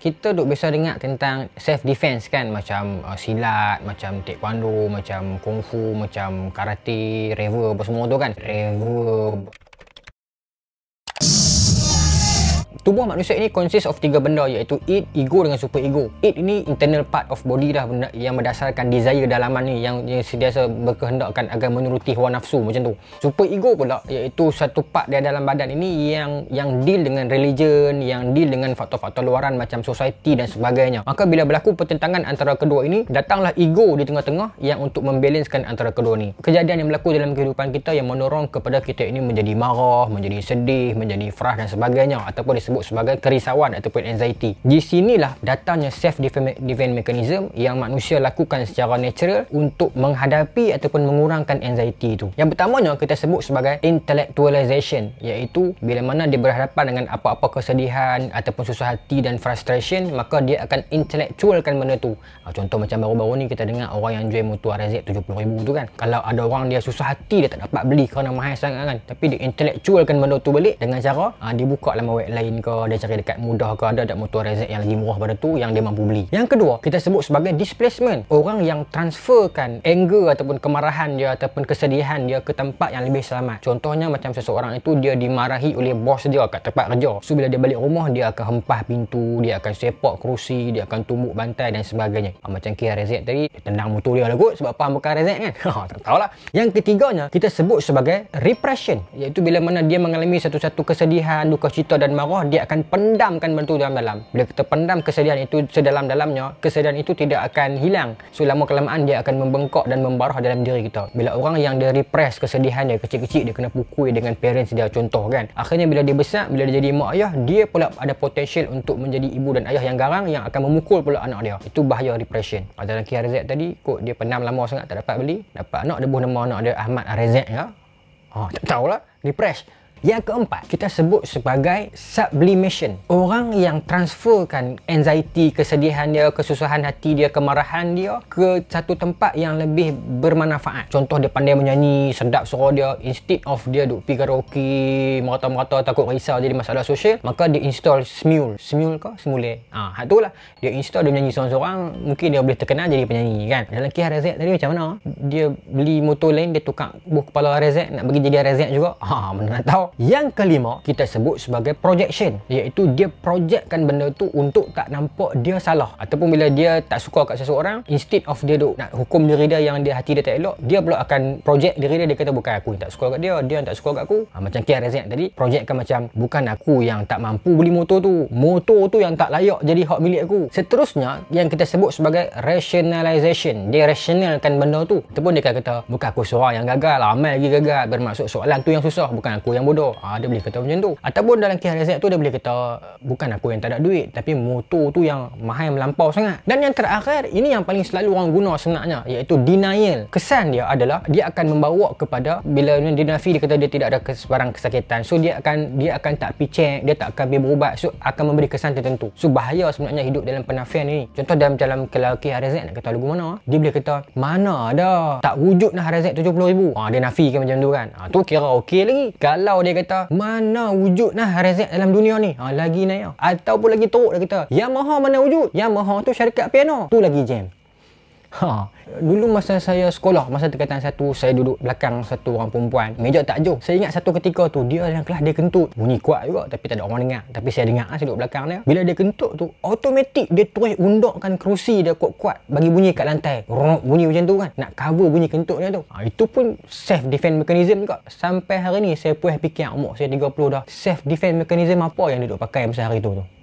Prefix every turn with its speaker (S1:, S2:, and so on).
S1: kita duk biasa dengar tentang self defense kan macam uh, silat macam taekwondo macam kungfu, macam karate revo apa semua tu kan revo tubuh manusia ini consist of tiga benda iaitu id, ego dengan super ego. Id ini internal part of body dah yang berdasarkan desire dalaman ni yang, yang sentiasa berkehendakkan agar menuruti hawa nafsu macam tu. Super ego pula iaitu satu part dia dalam badan ini yang yang deal dengan religion, yang deal dengan faktor-faktor luaran macam society dan sebagainya. Maka bila berlaku pertentangan antara kedua ini, datanglah ego di tengah-tengah yang untuk membalancekan antara kedua ni. Kejadian yang berlaku dalam kehidupan kita yang mendorong kepada kita ini menjadi marah, menjadi sedih, menjadi frah dan sebagainya ataupun disebut sebagai kerisauan ataupun anxiety. Di sinilah datangnya self-defense mechanism yang manusia lakukan secara natural untuk menghadapi ataupun mengurangkan anxiety itu. Yang pertamanya kita sebut sebagai intellectualization iaitu bila mana dia berhadapan dengan apa-apa kesedihan ataupun susah hati dan frustration maka dia akan intellectualkan benda tu. Ha, contoh macam baru-baru ni kita dengar orang yang jual motor RZ 70,000 tu kan. Kalau ada orang dia susah hati dia tak dapat beli kerana mahal sangat kan. Tapi dia intellectualkan benda tu balik dengan cara ha, dia buka lama web lain ke dia cari dekat mudah ke ada tak motor Razer yang lagi murah pada tu yang dia mampu beli yang kedua kita sebut sebagai displacement orang yang transferkan anger ataupun kemarahan dia ataupun kesedihan dia ke tempat yang lebih selamat contohnya macam seseorang itu dia dimarahi oleh bos dia kat tempat kerja so bila dia balik rumah dia akan hempah pintu dia akan sepak kerusi dia akan tumbuk bantai dan sebagainya ha, macam kira Razer tadi dia tendang motor dia lah kot sebab paham bukan Razer kan ha, tak tahulah yang ketiganya kita sebut sebagai repression iaitu bila mana dia mengalami satu-satu kesedihan duka cita dan marah dia akan pendamkan benda tu dalam-dalam bila kita pendam kesedihan itu sedalam-dalamnya kesedihan itu tidak akan hilang so lama kelamaan dia akan membengkok dan membarah dalam diri kita bila orang yang dia repress kesedihan dia kecil-kecil dia kena pukul dengan parents dia contoh kan akhirnya bila dia besar bila dia jadi mak ayah dia pula ada potensial untuk menjadi ibu dan ayah yang garang yang akan memukul pula anak dia itu bahaya repression dalam KRZ tadi kot dia pendam lama sangat tak dapat beli dapat anak dia buh nama anak dia Ahmad Arezek ya Oh, tak tahulah. Refresh. Yang keempat, kita sebut sebagai sublimation. Orang yang transferkan anxiety, kesedihan dia, kesusahan hati dia, kemarahan dia ke satu tempat yang lebih bermanfaat. Contoh dia pandai menyanyi, sedap suara dia, instead of dia duduk pergi karaoke, merata-merata takut risau jadi masalah sosial, maka dia install Smule. Smule ke? Smule. Ah, ha, tu lah. Dia install, dia menyanyi seorang-seorang, mungkin dia boleh terkenal jadi penyanyi kan. Dalam kisah Razak tadi macam mana? Dia beli motor lain, dia tukar buah kepala Razak, nak bagi jadi Razak juga. Ha, mana nak tahu. Yang kelima, kita sebut sebagai projection. Iaitu dia projectkan benda tu untuk tak nampak dia salah. Ataupun bila dia tak suka kat seseorang, instead of dia duk nak hukum diri dia yang dia hati dia tak elok, dia pula akan project diri dia, dia kata bukan aku yang tak suka kat dia, dia yang tak suka kat aku. Ha, macam Kia Razak tadi, projectkan macam bukan aku yang tak mampu beli motor tu. Motor tu yang tak layak jadi hak milik aku. Seterusnya, yang kita sebut sebagai rationalization. Dia rationalkan benda tu. Ataupun dia kata, bukan aku seorang yang gagal, ramai lagi gagal. Bermaksud soalan tu yang susah, bukan aku yang bodoh bodoh. Ah, ha, dia boleh kata macam tu. Ataupun dalam kes rezek tu dia boleh kata bukan aku yang tak ada duit tapi motor tu yang mahal yang melampau sangat. Dan yang terakhir ini yang paling selalu orang guna sebenarnya iaitu denial. Kesan dia adalah dia akan membawa kepada bila dia nafi dia kata dia tidak ada sebarang kesakitan. So dia akan dia akan tak pi check, dia tak akan pergi berubat. So akan memberi kesan tertentu. So bahaya sebenarnya hidup dalam penafian ni. Contoh dalam dalam kelaki Harazet nak kata lagu mana? Dia boleh kata mana ada tak wujud dah Harazet 70000. Ha dia nafi kan macam tu kan. Ha tu kira okey lagi. Kalau dia kata mana wujud nah rezek dalam dunia ni ha, lagi naya ataupun lagi teruk dia kata yang maha mana wujud yang maha tu syarikat piano tu lagi jam Ha. Dulu masa saya sekolah, masa tingkatan satu, saya duduk belakang satu orang perempuan. Meja tak jauh. Saya ingat satu ketika tu, dia dalam kelas dia kentut. Bunyi kuat juga tapi tak ada orang dengar. Tapi saya dengar, ah, saya duduk belakang dia. Bila dia kentut tu, automatik dia terus undokkan kerusi dia kuat-kuat bagi bunyi kat lantai. Rok bunyi macam tu kan. Nak cover bunyi kentut dia tu. Ha, itu pun self defense mechanism juga. Sampai hari ni, saya puas fikir umur saya 30 dah. Self defense mechanism apa yang dia duduk pakai masa hari tu tu?